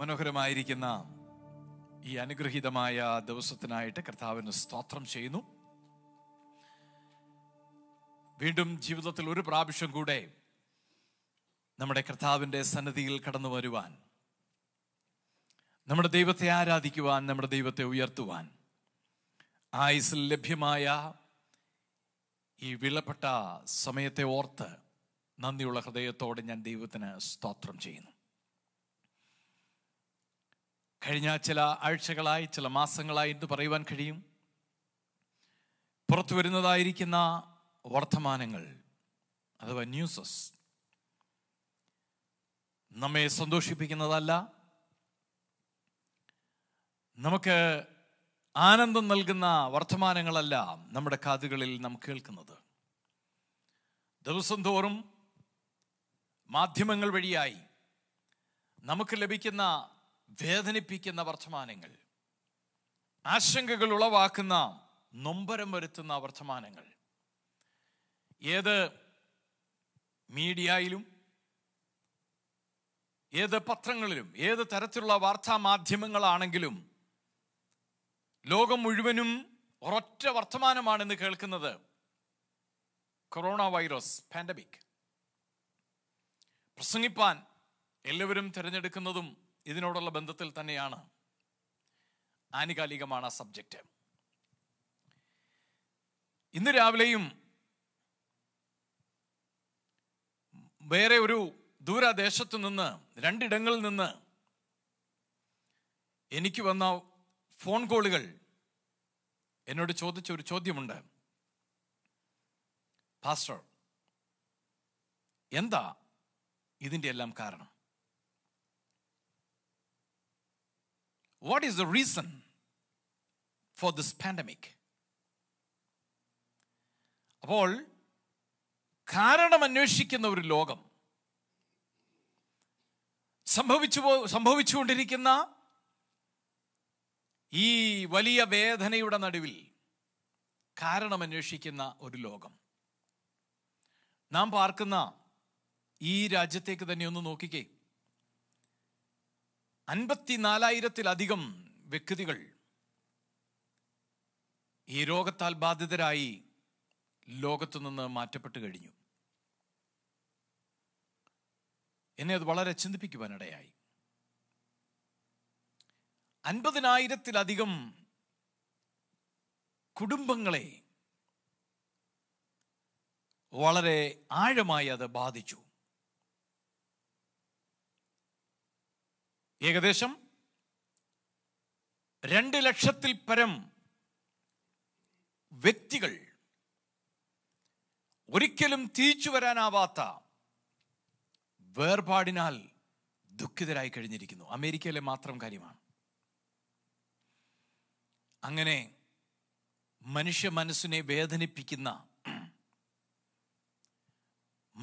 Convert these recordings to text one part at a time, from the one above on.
മനോഹരമായിരിക്കുന്ന ഈ അനുഗ്രഹീതമായ ദിവസത്തിനായിട്ട് കർത്താവിന് സ്തോത്രം ചെയ്യുന്നു വീണ്ടും ജീവിതത്തിൽ ഒരു പ്രാവശ്യം കൂടെ നമ്മുടെ കർത്താവിൻ്റെ സന്നദ്ധിയിൽ കടന്നു വരുവാൻ നമ്മുടെ ദൈവത്തെ ആരാധിക്കുവാൻ നമ്മുടെ ദൈവത്തെ ഉയർത്തുവാൻ ആയുസിൽ ലഭ്യമായ ഈ വിലപ്പെട്ട സമയത്തെ ഓർത്ത് നന്ദിയുള്ള ഹൃദയത്തോടെ ഞാൻ ദൈവത്തിന് സ്തോത്രം ചെയ്യുന്നു കഴിഞ്ഞ ചില ആഴ്ചകളായി ചില മാസങ്ങളായി എന്ത് പറയുവാൻ കഴിയും പുറത്തു വരുന്നതായിരിക്കുന്ന വർത്തമാനങ്ങൾ അഥവാ ന്യൂസസ് നമ്മെ സന്തോഷിപ്പിക്കുന്നതല്ല നമുക്ക് ആനന്ദം നൽകുന്ന വർത്തമാനങ്ങളല്ല നമ്മുടെ കാതുകളിൽ നാം കേൾക്കുന്നത് ദിവസം തോറും മാധ്യമങ്ങൾ വഴിയായി നമുക്ക് ലഭിക്കുന്ന വേദനിപ്പിക്കുന്ന വർത്തമാനങ്ങൾ ആശങ്കകൾ ഉളവാക്കുന്ന നൊമ്പരം വരുത്തുന്ന വർത്തമാനങ്ങൾ ഏത് മീഡിയയിലും ഏത് പത്രങ്ങളിലും ഏത് തരത്തിലുള്ള വാർത്താ മാധ്യമങ്ങളാണെങ്കിലും ലോകം മുഴുവനും ഒരൊറ്റ വർത്തമാനമാണെന്ന് കേൾക്കുന്നത് കൊറോണ വൈറസ് പാൻഡമിക് പ്രസംഗിപ്പാൻ എല്ലാവരും തിരഞ്ഞെടുക്കുന്നതും ഇതിനോടുള്ള ബന്ധത്തിൽ തന്നെയാണ് ആനുകാലികമാണ് ആ സബ്ജക്റ്റ് ഇന്ന് രാവിലെയും വേറെ ഒരു ദൂരദേശത്തു നിന്ന് രണ്ടിടങ്ങളിൽ നിന്ന് എനിക്ക് വന്ന ഫോൺ കോളുകൾ എന്നോട് ചോദിച്ച ഒരു ചോദ്യമുണ്ട് പാസ്റ്റർ എന്താ ഇതിൻ്റെ എല്ലാം കാരണം what is the reason for this pandemic അപ്പോൾ കാരണം അന്വേഷിക്കുന്ന ഒരു ലോകം സംഭവിച്ചു സംഭവിച്ചുകൊണ്ടിരിക്കുന്ന ഈ വലിയ വേദനയുടെ നടുവിൽ കാരണം അന്വേഷിക്കുന്ന ഒരു ലോകം നാം പാർക്കുന്ന ഈ രാജ്യത്തേക്ക് തന്നെ ഒന്ന് നോക്കിക്കേ അൻപത്തിനാലായിരത്തിലധികം വ്യക്തികൾ ഈ രോഗത്താൽ ബാധിതരായി ലോകത്തു നിന്ന് മാറ്റപ്പെട്ട് കഴിഞ്ഞു എന്നെ അത് വളരെ ചിന്തിപ്പിക്കുവാനിടയായി അൻപതിനായിരത്തിലധികം കുടുംബങ്ങളെ വളരെ ആഴമായി അത് ബാധിച്ചു ഏകദേശം രണ്ട് ലക്ഷത്തിൽ പരം വ്യക്തികൾ ഒരിക്കലും തിരിച്ചു വരാനാവാത്ത വേർപാടിനാൽ ദുഃഖിതരായി കഴിഞ്ഞിരിക്കുന്നു അമേരിക്കയിലെ മാത്രം കാര്യമാണ് അങ്ങനെ മനുഷ്യ മനസ്സിനെ വേദനിപ്പിക്കുന്ന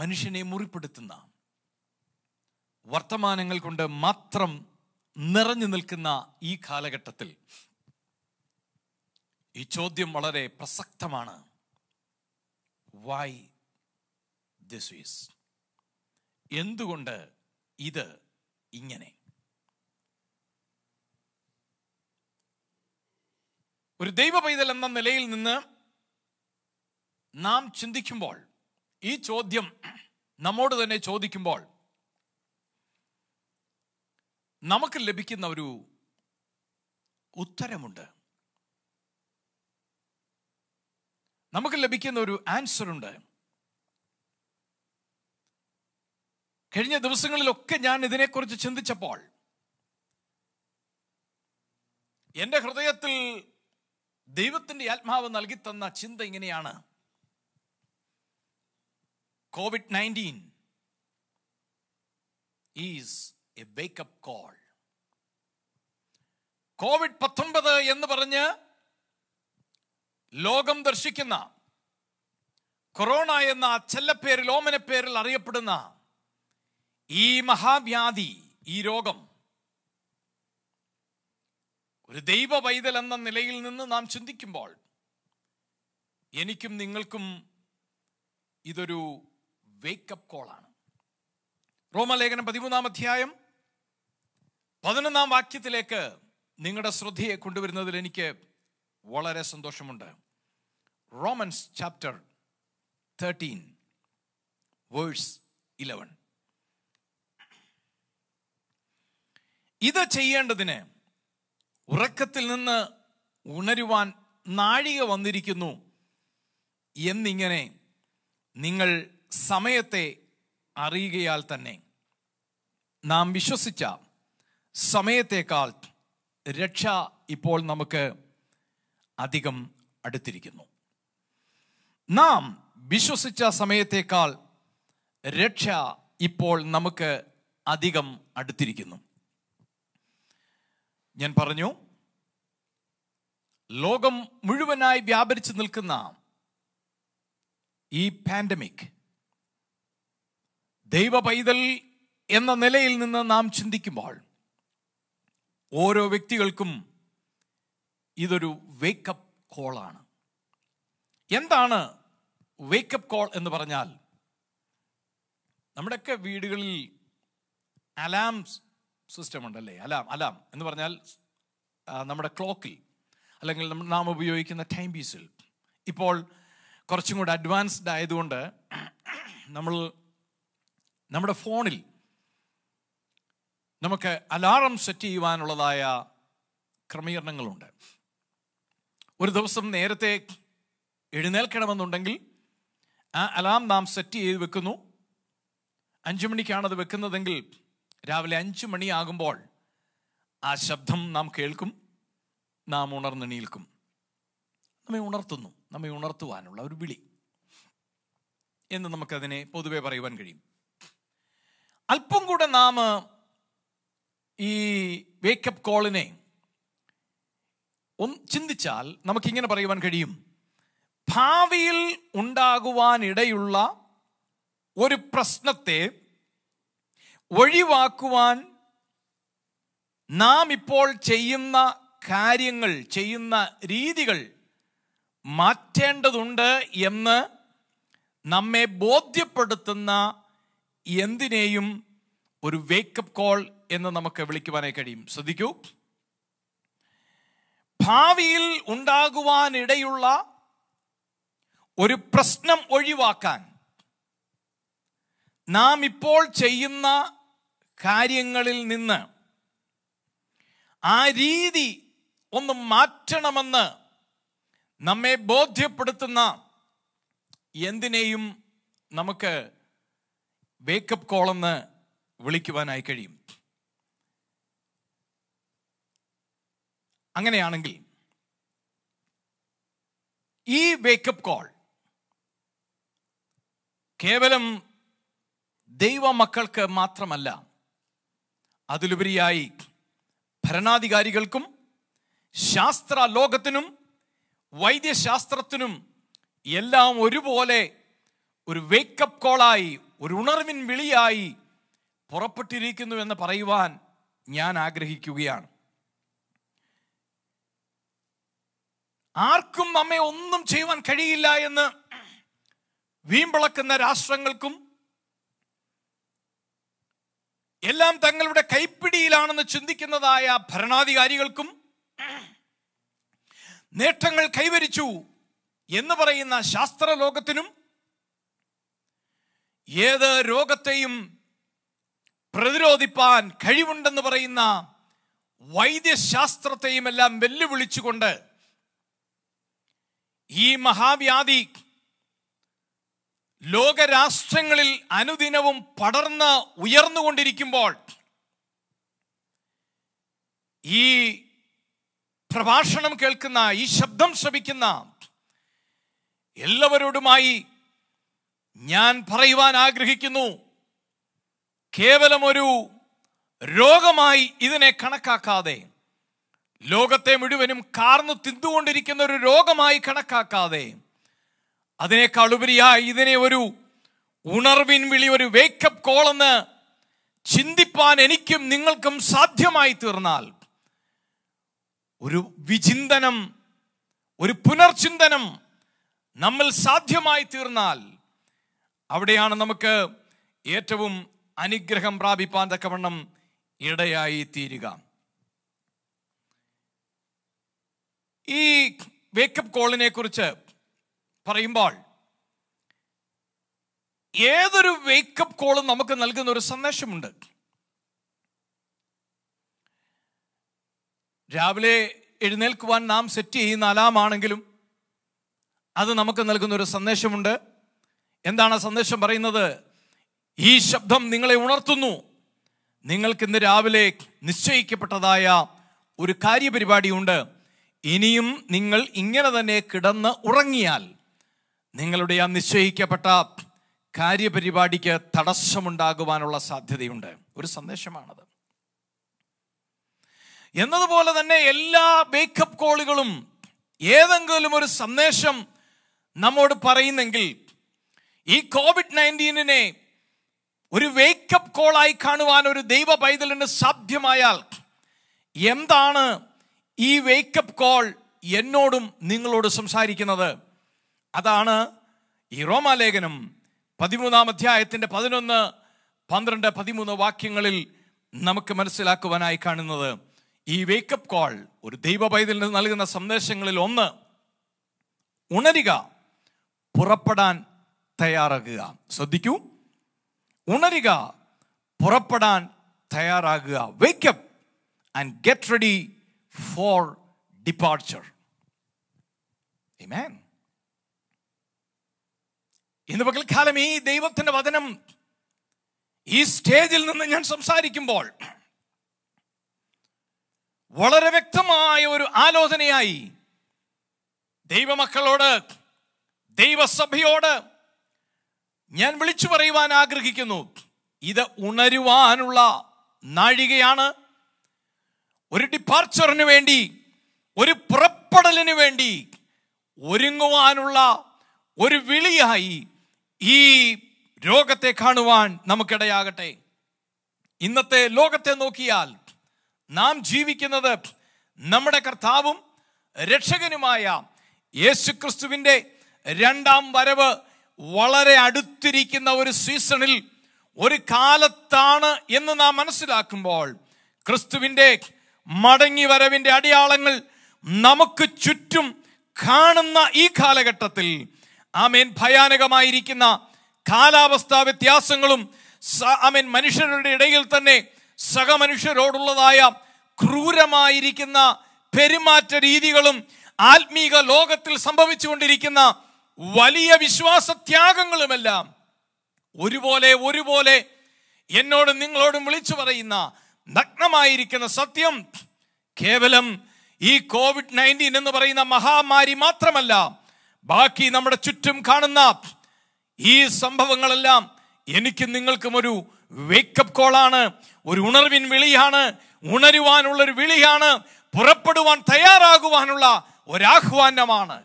മനുഷ്യനെ മുറിപ്പെടുത്തുന്ന വർത്തമാനങ്ങൾ കൊണ്ട് മാത്രം നിറഞ്ഞു നിൽക്കുന്ന ഈ കാലഘട്ടത്തിൽ ഈ ചോദ്യം വളരെ പ്രസക്തമാണ് വൈ ദിസ് ഈസ് എന്തുകൊണ്ട് ഇത് ഇങ്ങനെ ഒരു ദൈവ പൈതൽ എന്ന നിലയിൽ നിന്ന് നാം ചിന്തിക്കുമ്പോൾ ഈ ചോദ്യം നമ്മോട് തന്നെ ചോദിക്കുമ്പോൾ നമുക്ക് ലഭിക്കുന്ന ഒരു ഉത്തരമുണ്ട് നമുക്ക് ലഭിക്കുന്ന ഒരു ആൻസർ ഉണ്ട് കഴിഞ്ഞ ദിവസങ്ങളിലൊക്കെ ഞാൻ ഇതിനെക്കുറിച്ച് ചിന്തിച്ചപ്പോൾ എൻ്റെ ഹൃദയത്തിൽ ദൈവത്തിൻ്റെ ആത്മാവ് നൽകി തന്ന ചിന്ത ഇങ്ങനെയാണ് Covid nineteen is a wake up call Covid പത്തൊൻപത് എന്ന് പറഞ്ഞ് ലോകം ദർശിക്കുന്ന കൊറോണ എന്ന ചെല്ലപ്പേരിൽ ഓമനപ്പേരിൽ അറിയപ്പെടുന്ന ഈ മഹാവ്യാധി ഈ രോഗം ഒരു ദൈവ വൈതൽ എന്ന നിലയിൽ നിന്ന് നാം ചിന്തിക്കുമ്പോൾ എനിക്കും നിങ്ങൾക്കും ഇതൊരു വേക്കപ്പ് കോളാണ് റോമലേഖനം പതിമൂന്നാം അധ്യായം പതിനൊന്നാം വാക്യത്തിലേക്ക് നിങ്ങളുടെ ശ്രദ്ധയെ കൊണ്ടുവരുന്നതിൽ എനിക്ക് വളരെ സന്തോഷമുണ്ട് Romans chapter thirteen verse eleven ഇത് ചെയ്യേണ്ടതിന് ഉറക്കത്തിൽ നിന്ന് ഉണരുവാൻ നാഴിക വന്നിരിക്കുന്നു എന്നിങ്ങനെ നിങ്ങൾ സമയത്തെ അറിയുകയാൽ തന്നെ നാം വിശ്വസിച്ച സമയത്തേക്കാൾ രക്ഷ ഇപ്പോൾ നമുക്ക് അധികം അടുത്തിരിക്കുന്നു നാം വിശ്വസിച്ച സമയത്തേക്കാൾ രക്ഷ ഇപ്പോൾ നമുക്ക് അധികം അടുത്തിരിക്കുന്നു ഞാൻ പറഞ്ഞു ലോകം മുഴുവനായി വ്യാപരിച്ചു നിൽക്കുന്ന ഈ പാൻഡമിക് ദൈവ പൈതൽ എന്ന നിലയിൽ നിന്ന് നാം ചിന്തിക്കുമ്പോൾ ഓരോ വ്യക്തികൾക്കും ഇതൊരു വേക്കപ്പ് കോളാണ് എന്താണ് വേക്കപ്പ് കോൾ എന്ന് പറഞ്ഞാൽ നമ്മുടെയൊക്കെ വീടുകളിൽ അലാംസ് സിസ്റ്റം ഉണ്ടല്ലേ അലാം അലാം എന്ന് പറഞ്ഞാൽ നമ്മുടെ ക്ലോക്കിൽ അല്ലെങ്കിൽ നാം ഉപയോഗിക്കുന്ന ടൈം പീസിൽ ഇപ്പോൾ കുറച്ചും കൂടെ അഡ്വാൻസ്ഡ് ആയതുകൊണ്ട് നമ്മൾ നമ്മുടെ ഫോണിൽ നമുക്ക് അലാറം സെറ്റ് ചെയ്യുവാനുള്ളതായ ക്രമീകരണങ്ങളുണ്ട് ഒരു ദിവസം നേരത്തെ എഴുന്നേൽക്കണമെന്നുണ്ടെങ്കിൽ ആ അലാം നാം സെറ്റ് ചെയ്ത് വെക്കുന്നു അഞ്ചു മണിക്കാണത് വെക്കുന്നതെങ്കിൽ രാവിലെ അഞ്ചു മണിയാകുമ്പോൾ ആ ശബ്ദം നാം കേൾക്കും നാം ഉണർന്നെണീൽക്കും നമ്മെ ഉണർത്തുന്നു നമ്മെ ഉണർത്തുവാനുള്ള ഒരു വിളി എന്ന് നമുക്കതിനെ പൊതുവെ പറയുവാൻ കഴിയും അല്പം കൂടെ നാം ഈ വേക്കപ്പ് കോളിനെ ഒന്ന് ചിന്തിച്ചാൽ നമുക്കിങ്ങനെ പറയുവാൻ കഴിയും ഭാവിയിൽ ഉണ്ടാകുവാനിടയുള്ള ഒരു പ്രശ്നത്തെ ഒഴിവാക്കുവാൻ നാം ഇപ്പോൾ ചെയ്യുന്ന കാര്യങ്ങൾ ചെയ്യുന്ന രീതികൾ മാറ്റേണ്ടതുണ്ട് എന്ന് നമ്മെ ബോധ്യപ്പെടുത്തുന്ന എന്തിനേയും ഒരു വേക്കപ്പ് കോൾ എന്ന് നമുക്ക് വിളിക്കുവാനായി കഴിയും ശ്രദ്ധിക്കൂ ഭാവിയിൽ ഉണ്ടാകുവാനിടയുള്ള ഒരു പ്രശ്നം ഒഴിവാക്കാൻ നാം ഇപ്പോൾ ചെയ്യുന്ന കാര്യങ്ങളിൽ നിന്ന് ആ രീതി ഒന്ന് മാറ്റണമെന്ന് നമ്മെ ബോധ്യപ്പെടുത്തുന്ന എന്തിനേയും നമുക്ക് വേക്കപ്പ് കോളെന്ന് വിളിക്കുവാനായി കഴിയും അങ്ങനെയാണെങ്കിൽ ഈ വേക്കപ്പ് കോൾ കേവലം ദൈവമക്കൾക്ക് മാത്രമല്ല അതിലുപരിയായി ഭരണാധികാരികൾക്കും ശാസ്ത്ര ലോകത്തിനും വൈദ്യശാസ്ത്രത്തിനും എല്ലാം ഒരുപോലെ ഒരു വേക്കപ്പ് കോളായി ഒരു ഉണർവിൻ വിളിയായി പുറപ്പെട്ടിരിക്കുന്നു എന്ന് പറയുവാൻ ഞാൻ ആഗ്രഹിക്കുകയാണ് ആർക്കും നമ്മെ ഒന്നും ചെയ്യുവാൻ കഴിയില്ല എന്ന് വീമ്പിളക്കുന്ന രാഷ്ട്രങ്ങൾക്കും എല്ലാം തങ്ങളുടെ കൈപ്പിടിയിലാണെന്ന് ചിന്തിക്കുന്നതായ ഭരണാധികാരികൾക്കും നേട്ടങ്ങൾ കൈവരിച്ചു എന്ന് പറയുന്ന ശാസ്ത്ര ലോകത്തിനും ഏത് രോഗത്തെയും പ്രതിരോധിപ്പാൻ കഴിവുണ്ടെന്ന് പറയുന്ന വൈദ്യശാസ്ത്രത്തെയും എല്ലാം വെല്ലുവിളിച്ചുകൊണ്ട് ഈ മഹാവ്യാധി ലോകരാഷ്ട്രങ്ങളിൽ അനുദിനവും പടർന്ന് ഉയർന്നുകൊണ്ടിരിക്കുമ്പോൾ ഈ പ്രഭാഷണം കേൾക്കുന്ന ഈ ശബ്ദം ശ്രവിക്കുന്ന എല്ലാവരോടുമായി ഞാൻ പറയുവാൻ ആഗ്രഹിക്കുന്നു കേവലം ഒരു രോഗമായി ഇതിനെ കണക്കാക്കാതെ ലോകത്തെ മുഴുവനും കാർന്നു തിന്തുകൊണ്ടിരിക്കുന്ന ഒരു രോഗമായി കണക്കാക്കാതെ ഉപരിയായി ഇതിനെ ഒരു ഉണർവിൻ വിളി ഒരു വേക്കപ്പ് കോളെന്ന് ചിന്തിപ്പാൻ എനിക്കും നിങ്ങൾക്കും സാധ്യമായി തീർന്നാൽ ഒരു വിചിന്തനം ഒരു പുനർചിന്തനം നമ്മൾ സാധ്യമായി തീർന്നാൽ അവിടെയാണ് നമുക്ക് ഏറ്റവും അനുഗ്രഹം പ്രാപിപ്പാൻ തക്കവണ്ണം ഇടയായി തീരുക ഈ വേക്കപ്പ് കോളിനെ കുറിച്ച് പറയുമ്പോൾ ഏതൊരു വേക്കപ്പ് കോളും നമുക്ക് നൽകുന്ന ഒരു സന്ദേശമുണ്ട് രാവിലെ എഴുന്നേൽക്കുവാൻ നാം സെറ്റ് ചെയ്യുന്ന അലാമാണെങ്കിലും അത് നമുക്ക് നൽകുന്ന ഒരു സന്ദേശമുണ്ട് എന്താണ് സന്ദേശം പറയുന്നത് ഈ ശബ്ദം നിങ്ങളെ ഉണർത്തുന്നു നിങ്ങൾക്ക് ഇന്ന് രാവിലെ നിശ്ചയിക്കപ്പെട്ടതായ ഒരു കാര്യപരിപാടിയുണ്ട് ഇനിയും നിങ്ങൾ ഇങ്ങനെ തന്നെ കിടന്ന് ഉറങ്ങിയാൽ നിങ്ങളുടെ ആ നിശ്ചയിക്കപ്പെട്ട കാര്യപരിപാടിക്ക് തടസ്സമുണ്ടാകുവാനുള്ള സാധ്യതയുണ്ട് ഒരു സന്ദേശമാണത് എന്നതുപോലെ തന്നെ എല്ലാ ബേക്കപ്പ് കോളുകളും ഏതെങ്കിലും ഒരു സന്ദേശം നമ്മോട് പറയുന്നെങ്കിൽ ഈ കോവിഡ് നയൻറ്റീനിനെ ഒരു വേക്കപ്പ് കോളായി കാണുവാൻ ഒരു ദൈവ പൈതലിന് സാധ്യമായാൽ എന്താണ് ഈ വേക്കപ്പ് കോൾ എന്നോടും നിങ്ങളോട് സംസാരിക്കുന്നത് അതാണ് ഈ റോമാലേഖനം പതിമൂന്നാം അധ്യായത്തിൻ്റെ പതിനൊന്ന് പന്ത്രണ്ട് പതിമൂന്ന് വാക്യങ്ങളിൽ നമുക്ക് മനസ്സിലാക്കുവാനായി കാണുന്നത് ഈ വേക്കപ്പ് കോൾ ഒരു ദൈവ നിന്ന് നൽകുന്ന സന്ദേശങ്ങളിൽ ഒന്ന് ഉണരുക പുറപ്പെടാൻ തയ്യാറാകുക ശ്രദ്ധിക്കൂ ഉണരുക പുറപ്പെടാൻ തയ്യാറാകുക wake up and get ready for departure. Amen. ഇന്ന് പകൽക്കാലം ഈ ദൈവത്തിന്റെ വചനം ഈ സ്റ്റേജിൽ നിന്ന് ഞാൻ സംസാരിക്കുമ്പോൾ വളരെ വ്യക്തമായ ഒരു ആലോചനയായി ദൈവമക്കളോട് ദൈവസഭയോട് ഞാൻ വിളിച്ചു പറയുവാൻ ആഗ്രഹിക്കുന്നു ഇത് ഉണരുവാനുള്ള നാഴികയാണ് ഒരു ഡിപ്പാർച്ചറിന് വേണ്ടി ഒരു പുറപ്പെടലിന് വേണ്ടി ഒരുങ്ങുവാനുള്ള ഒരു വിളിയായി ഈ രോഗത്തെ കാണുവാൻ നമുക്കിടയാകട്ടെ ഇന്നത്തെ ലോകത്തെ നോക്കിയാൽ നാം ജീവിക്കുന്നത് നമ്മുടെ കർത്താവും രക്ഷകനുമായ യേശുക്രിസ്തുവിൻ്റെ രണ്ടാം വരവ് വളരെ അടുത്തിരിക്കുന്ന ഒരു സീസണിൽ ഒരു കാലത്താണ് എന്ന് നാം മനസ്സിലാക്കുമ്പോൾ ക്രിസ്തുവിൻ്റെ മടങ്ങി വരവിൻ്റെ അടയാളങ്ങൾ നമുക്ക് ചുറ്റും കാണുന്ന ഈ കാലഘട്ടത്തിൽ ആമേൻ ഭയാനകമായിരിക്കുന്ന കാലാവസ്ഥാ വ്യത്യാസങ്ങളും ആമേൻ മനുഷ്യരുടെ ഇടയിൽ തന്നെ സഹമനുഷ്യരോടുള്ളതായ ക്രൂരമായിരിക്കുന്ന പെരുമാറ്റ രീതികളും ആത്മീക ലോകത്തിൽ സംഭവിച്ചുകൊണ്ടിരിക്കുന്ന വലിയ വിശ്വാസത്യാഗങ്ങളുമെല്ലാം ഒരുപോലെ ഒരുപോലെ എന്നോടും നിങ്ങളോടും വിളിച്ചു പറയുന്ന നഗ്നമായിരിക്കുന്ന സത്യം കേവലം ഈ കോവിഡ് നയൻറ്റീൻ എന്ന് പറയുന്ന മഹാമാരി മാത്രമല്ല ബാക്കി നമ്മുടെ ചുറ്റും കാണുന്ന ഈ സംഭവങ്ങളെല്ലാം എനിക്ക് നിങ്ങൾക്കും ഒരു വേക്കപ്പ് കോളാണ് ഒരു ഉണർവിൻ വിളിയാണ് ഉണരുവാനുള്ളൊരു വിളിയാണ് പുറപ്പെടുവാൻ തയ്യാറാകുവാനുള്ള ഒരാഹ്വാനമാണ്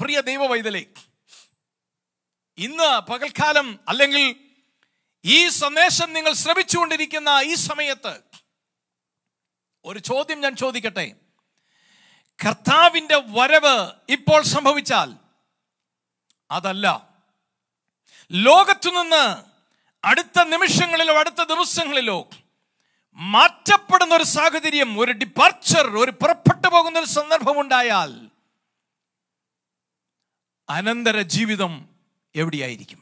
പ്രിയ ദൈവ വൈതലേ ഇന്ന് പകൽക്കാലം അല്ലെങ്കിൽ ഈ സന്ദേശം നിങ്ങൾ ശ്രമിച്ചുകൊണ്ടിരിക്കുന്ന ഈ സമയത്ത് ഒരു ചോദ്യം ഞാൻ ചോദിക്കട്ടെ കർത്താവിൻ്റെ വരവ് ഇപ്പോൾ സംഭവിച്ചാൽ അതല്ല ലോകത്തു നിന്ന് അടുത്ത നിമിഷങ്ങളിലോ അടുത്ത ദിവസങ്ങളിലോ മാറ്റപ്പെടുന്ന ഒരു സാഹചര്യം ഒരു ഡിപ്പാർച്ചർ ഒരു പുറപ്പെട്ടു പോകുന്ന ഒരു സന്ദർഭം ഉണ്ടായാൽ അനന്തര ജീവിതം എവിടെയായിരിക്കും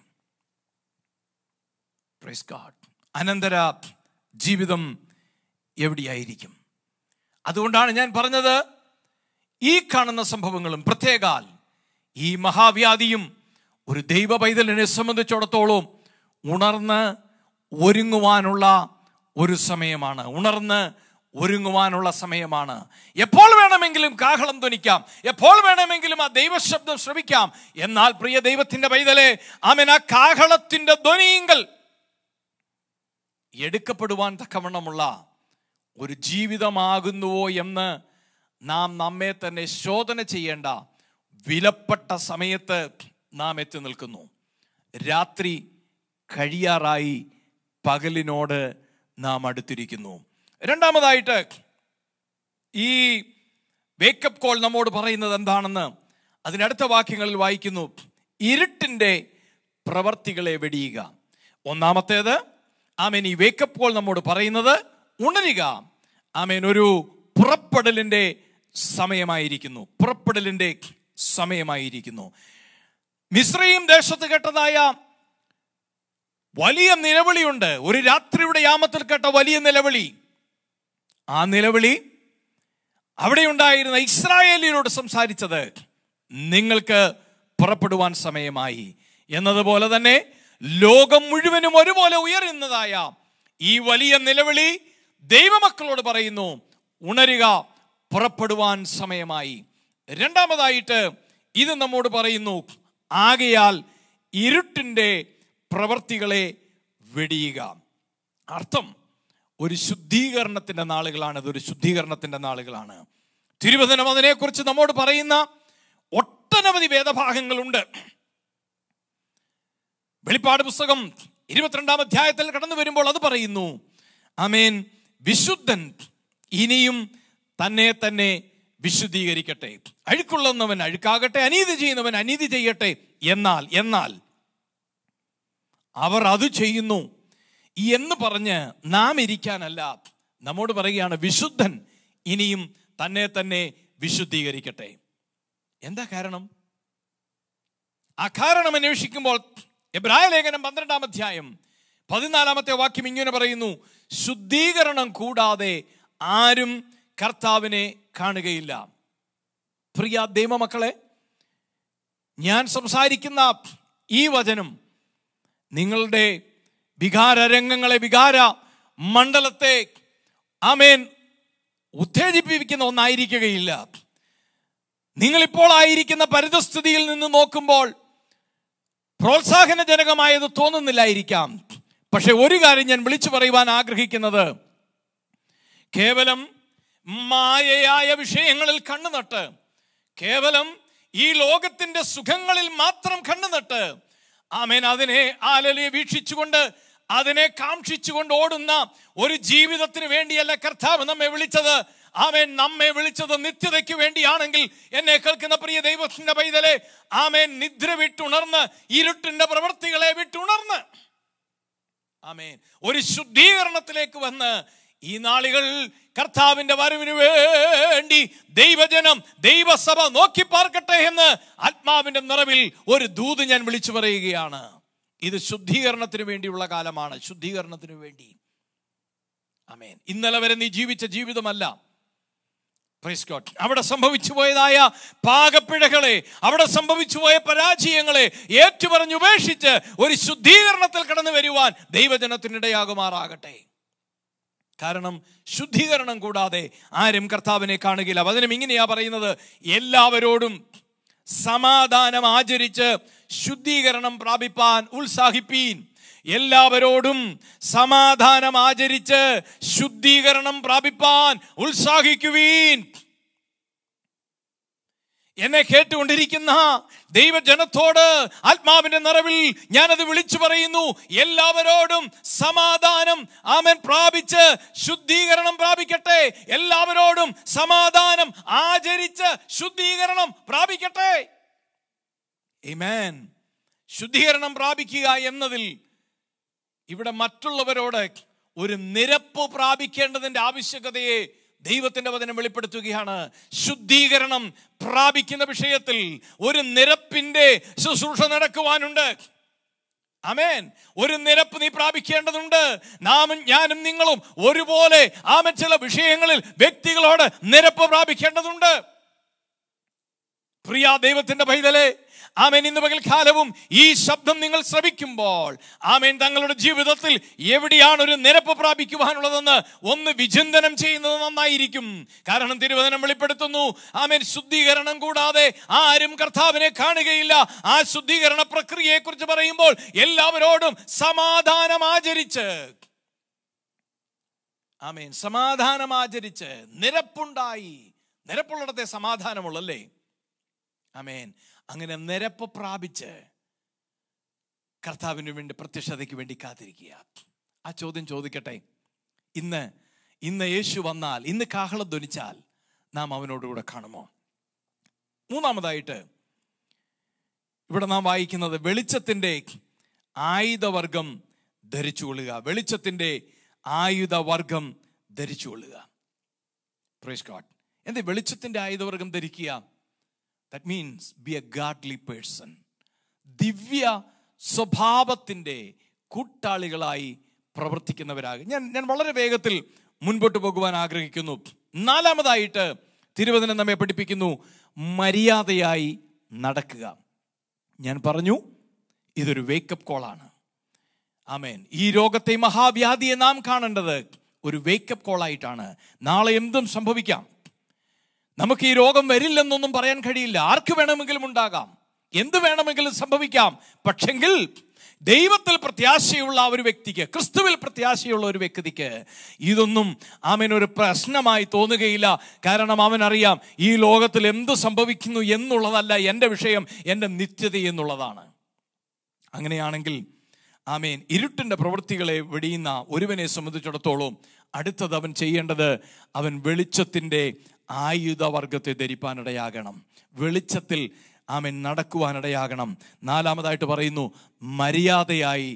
പ്രൈസ് ഗാഡ് അനന്തര ജീവിതം എവിടെയായിരിക്കും അതുകൊണ്ടാണ് ഞാൻ പറഞ്ഞത് ഈ കാണുന്ന സംഭവങ്ങളും പ്രത്യേകാൽ ഈ മഹാവ്യാധിയും ഒരു ദൈവ പൈതലിനെ സംബന്ധിച്ചിടത്തോളം ഉണർന്ന് ഒരുങ്ങുവാനുള്ള ഒരു സമയമാണ് ഉണർന്ന് ഒരുങ്ങുവാനുള്ള സമയമാണ് എപ്പോൾ വേണമെങ്കിലും കാഹളം ധനിക്കാം എപ്പോൾ വേണമെങ്കിലും ആ ദൈവശബ്ദം ശ്രമിക്കാം എന്നാൽ പ്രിയ ദൈവത്തിന്റെ പൈതലെ ആമൻ ആ കാഹളത്തിൻ്റെ ധ്വനിയെങ്കിൽ എടുക്കപ്പെടുവാൻ തക്കവണ്ണമുള്ള ഒരു ജീവിതമാകുന്നുവോ എന്ന് നാം നമ്മെ തന്നെ ശോധന ചെയ്യേണ്ട വിലപ്പെട്ട സമയത്ത് നാം എത്തി നിൽക്കുന്നു രാത്രി കഴിയാറായി പകലിനോട് നാം അടുത്തിരിക്കുന്നു രണ്ടാമതായിട്ട് ഈ വേക്കപ്പ് കോൾ നമ്മോട് പറയുന്നത് എന്താണെന്ന് അതിനടുത്ത വാക്യങ്ങളിൽ വായിക്കുന്നു ഇരുട്ടിൻ്റെ പ്രവർത്തികളെ വെടിയുക ഒന്നാമത്തേത് ആമേൻ ഈ വേക്കപ്പ് കോൾ നമ്മോട് പറയുന്നത് ഉണരുക ആമേൻ ഒരു പുറപ്പെടലിന്റെ സമയമായിരിക്കുന്നു പുറപ്പെടലിന്റെ സമയമായിരിക്കുന്നു മിശ്രയും ദേശത്ത് കേട്ടതായ വലിയ നിലവിളിയുണ്ട് ഒരു രാത്രിയുടെ യാമത്തിൽ കേട്ട വലിയ നിലവിളി ആ നിലവിളി അവിടെ ഉണ്ടായിരുന്ന ഇസ്രായേലിനോട് സംസാരിച്ചത് നിങ്ങൾക്ക് പുറപ്പെടുവാൻ സമയമായി എന്നതുപോലെ തന്നെ ലോകം മുഴുവനും ഒരുപോലെ ഉയരുന്നതായ ഈ വലിയ നിലവിളി ദൈവമക്കളോട് പറയുന്നു ഉണരുക പുറപ്പെടുവാൻ സമയമായി രണ്ടാമതായിട്ട് ഇത് നമ്മോട് പറയുന്നു ആകയാൽ ഇരുട്ടിൻ്റെ പ്രവൃത്തികളെ വെടിയുക അർത്ഥം ഒരു ശുദ്ധീകരണത്തിൻ്റെ നാളുകളാണ് ഇതൊരു ശുദ്ധീകരണത്തിൻ്റെ നാളുകളാണ് തിരുവചനം അതിനെക്കുറിച്ച് നമ്മോട് പറയുന്ന ഒട്ടനവധി വേദഭാഗങ്ങളുണ്ട് വെളിപ്പാട് പുസ്തകം ഇരുപത്തിരണ്ടാം അധ്യായത്തിൽ കടന്നു വരുമ്പോൾ അത് പറയുന്നു അമേൻ വിശുദ്ധൻ ഇനിയും തന്നെ തന്നെ വിശുദ്ധീകരിക്കട്ടെ അഴുക്കുള്ളവൻ അഴുക്കാകട്ടെ അനീതി ചെയ്യുന്നവൻ അനീതി ചെയ്യട്ടെ എന്നാൽ എന്നാൽ അവർ അത് ചെയ്യുന്നു എന്ന് പറഞ്ഞ് നാം ഇരിക്കാനല്ല നമ്മോട് പറയുകയാണ് വിശുദ്ധൻ ഇനിയും തന്നെ തന്നെ വിശുദ്ധീകരിക്കട്ടെ എന്താ കാരണം അകാരണം അന്വേഷിക്കുമ്പോൾ എബ്രായ ലേഖനം പന്ത്രണ്ടാം അധ്യായം പതിനാലാമത്തെ വാക്യം ഇങ്ങനെ പറയുന്നു ശുദ്ധീകരണം കൂടാതെ ആരും കർത്താവിനെ കാണുകയില്ല പ്രിയ ദൈവമക്കളെ ഞാൻ സംസാരിക്കുന്ന ഈ വചനം നിങ്ങളുടെ വികാരരംഗങ്ങളെ വികാര മണ്ഡലത്തെ ആമേൻ ഉത്തേജിപ്പിക്കുന്ന ഒന്നായിരിക്കുകയില്ല നിങ്ങളിപ്പോൾ ആയിരിക്കുന്ന പരിതസ്ഥിതിയിൽ നിന്ന് നോക്കുമ്പോൾ പ്രോത്സാഹനജനകമായത് തോന്നുന്നില്ലായിരിക്കാം പക്ഷെ ഒരു കാര്യം ഞാൻ വിളിച്ചു പറയുവാൻ ആഗ്രഹിക്കുന്നത് കേവലം മായയായ വിഷയങ്ങളിൽ കണ്ണുനട്ട് കേവലം ഈ ലോകത്തിന്റെ സുഖങ്ങളിൽ മാത്രം കണ്ണുനട്ട് ആമേൻ അതിനെ ആലലിയെ വീക്ഷിച്ചുകൊണ്ട് അതിനെ കാക്ഷിച്ചുകൊണ്ട് ഓടുന്ന ഒരു ജീവിതത്തിന് വേണ്ടിയല്ല കർത്താവ് നമ്മെ വിളിച്ചത് ആമേൻ നമ്മെ വിളിച്ചത് നിത്യതയ്ക്ക് വേണ്ടിയാണെങ്കിൽ എന്നെ കേൾക്കുന്ന പ്രിയ ദൈവത്തിന്റെ പൈതലെ ആമേൻ നിദ്ര വിട്ടുണർന്ന് ഇരുട്ടിന്റെ പ്രവൃത്തികളെ വിട്ടുണർന്ന് ആമേൻ ഒരു ശുദ്ധീകരണത്തിലേക്ക് വന്ന് ഈ നാളുകൾ കർത്താവിന്റെ വരവിന് വേണ്ടി ദൈവജനം ദൈവസഭ നോക്കി പാർക്കട്ടെ എന്ന് ആത്മാവിന്റെ നിറവിൽ ഒരു ദൂത് ഞാൻ വിളിച്ചു പറയുകയാണ് ഇത് ശുദ്ധീകരണത്തിന് വേണ്ടിയുള്ള കാലമാണ് ശുദ്ധീകരണത്തിന് വേണ്ടി അമേൻ ഇന്നലെ വരെ നീ ജീവിച്ച ജീവിതമല്ല പ്രൈസ്കോട്ട് അവിടെ സംഭവിച്ചു പോയതായ പാകപ്പിഴകളെ അവിടെ സംഭവിച്ചു പോയ പരാജയങ്ങളെ ഏറ്റുപറഞ്ഞ് ഉപേക്ഷിച്ച് ഒരു ശുദ്ധീകരണത്തിൽ കടന്നു വരുവാൻ ദൈവജനത്തിനിടയാകുമാറാകട്ടെ കാരണം ശുദ്ധീകരണം കൂടാതെ ആരും കർത്താവിനെ കാണുകയില്ല വചനം ഇങ്ങനെയാ പറയുന്നത് എല്ലാവരോടും സമാധാനം ആചരിച്ച് ശുദ്ധീകരണം പ്രാപിപ്പാൻ ഉത്സാഹിപ്പീൻ എല്ലാവരോടും സമാധാനം ആചരിച്ച് ശുദ്ധീകരണം പ്രാപിപ്പാൻ ഉത്സാഹിക്കുവീൻ എന്നെ കേട്ടുകൊണ്ടിരിക്കുന്ന ദൈവജനത്തോട് ആത്മാവിന്റെ നിറവിൽ ഞാനത് വിളിച്ചു പറയുന്നു എല്ലാവരോടും സമാധാനം ആമൻ പ്രാപിച്ച് ശുദ്ധീകരണം പ്രാപിക്കട്ടെ എല്ലാവരോടും സമാധാനം ആചരിച്ച് ശുദ്ധീകരണം പ്രാപിക്കട്ടെ ഇമേൻ ശുദ്ധീകരണം പ്രാപിക്കുക എന്നതിൽ ഇവിടെ മറ്റുള്ളവരോട് ഒരു നിരപ്പ് പ്രാപിക്കേണ്ടതിന്റെ ആവശ്യകതയെ ദൈവത്തിന്റെ വചനം വെളിപ്പെടുത്തുകയാണ് ശുദ്ധീകരണം പ്രാപിക്കുന്ന വിഷയത്തിൽ ഒരു നിരപ്പിന്റെ ശുശ്രൂഷ നടക്കുവാനുണ്ട് ആമേൻ ഒരു നിരപ്പ് നീ പ്രാപിക്കേണ്ടതുണ്ട് നാമും ഞാനും നിങ്ങളും ഒരുപോലെ ആമൻ ചില വിഷയങ്ങളിൽ വ്യക്തികളോട് നിരപ്പ് പ്രാപിക്കേണ്ടതുണ്ട് പ്രിയ ദൈവത്തിന്റെ പൈതലേ ആമേൻ ഇന്ന് പകൽക്കാലവും ഈ ശബ്ദം നിങ്ങൾ ശ്രവിക്കുമ്പോൾ ആമേൻ തങ്ങളുടെ ജീവിതത്തിൽ എവിടെയാണ് ഒരു നിരപ്പ് പ്രാപിക്കുവാനുള്ളതെന്ന് ഒന്ന് വിചിന്തനം ചെയ്യുന്നത് നന്നായിരിക്കും കാരണം തിരുവചനം വെളിപ്പെടുത്തുന്നു ആമേൻ ശുദ്ധീകരണം കൂടാതെ ആരും കർത്താവിനെ കാണുകയില്ല ആ ശുദ്ധീകരണ പ്രക്രിയയെക്കുറിച്ച് പറയുമ്പോൾ എല്ലാവരോടും സമാധാനം ആചരിച്ച് ആമേൻ സമാധാനം ആചരിച്ച് നിരപ്പുണ്ടായി നിരപ്പുള്ളിടത്തെ സമാധാനമുള്ളല്ലേ ആമേൻ അങ്ങനെ നിരപ്പ് പ്രാപിച്ച് കർത്താവിന് വേണ്ടി പ്രത്യക്ഷതയ്ക്ക് വേണ്ടി കാത്തിരിക്കുക ആ ചോദ്യം ചോദിക്കട്ടെ ഇന്ന് ഇന്ന് യേശു വന്നാൽ ഇന്ന് കാഹളം ധനിച്ചാൽ നാം അവനോടുകൂടെ കാണുമോ മൂന്നാമതായിട്ട് ഇവിടെ നാം വായിക്കുന്നത് വെളിച്ചത്തിൻ്റെ ആയുധവർഗം കൊള്ളുക വെളിച്ചത്തിൻ്റെ ആയുധവർഗം ധരിച്ചു പ്രൈസ് എന്ത് വെളിച്ചത്തിൻ്റെ ആയുധവർഗം ധരിക്കുക that means be a godly person ദിവ്യ സ്വഭാവത്തിൻ്റെ കൂട്ടാളികളായി പ്രവർത്തിക്കുന്നവരാകും ഞാൻ ഞാൻ വളരെ വേഗത്തിൽ മുൻപോട്ട് പോകുവാൻ ആഗ്രഹിക്കുന്നു നാലാമതായിട്ട് തിരുവചനം നമ്മെ പഠിപ്പിക്കുന്നു മര്യാദയായി നടക്കുക ഞാൻ പറഞ്ഞു ഇതൊരു വേക്കപ്പ് കോളാണ് ആമേൻ ഈ രോഗത്തെ മഹാവ്യാധിയെ നാം കാണേണ്ടത് ഒരു വേക്കപ്പ് കോളായിട്ടാണ് നാളെ എന്തും സംഭവിക്കാം നമുക്ക് ഈ രോഗം വരില്ലെന്നൊന്നും പറയാൻ കഴിയില്ല ആർക്ക് വേണമെങ്കിലും ഉണ്ടാകാം എന്ത് വേണമെങ്കിലും സംഭവിക്കാം പക്ഷെങ്കിൽ ദൈവത്തിൽ പ്രത്യാശയുള്ള ഒരു വ്യക്തിക്ക് ക്രിസ്തുവിൽ പ്രത്യാശയുള്ള ഒരു വ്യക്തിക്ക് ഇതൊന്നും അവനൊരു പ്രശ്നമായി തോന്നുകയില്ല കാരണം അവൻ അറിയാം ഈ ലോകത്തിൽ എന്ത് സംഭവിക്കുന്നു എന്നുള്ളതല്ല എൻ്റെ വിഷയം എൻ്റെ നിത്യത എന്നുള്ളതാണ് അങ്ങനെയാണെങ്കിൽ ആമേൻ ഇരുട്ടിൻ്റെ പ്രവൃത്തികളെ വെടിയുന്ന ഒരുവനെ സംബന്ധിച്ചിടത്തോളം അടുത്തത് അവൻ ചെയ്യേണ്ടത് അവൻ വെളിച്ചത്തിൻ്റെ ആയുധവർഗത്തെ ധരിപ്പാനിടയാകണം വെളിച്ചത്തിൽ ആമൻ നടക്കുവാനിടയാകണം നാലാമതായിട്ട് പറയുന്നു മര്യാദയായി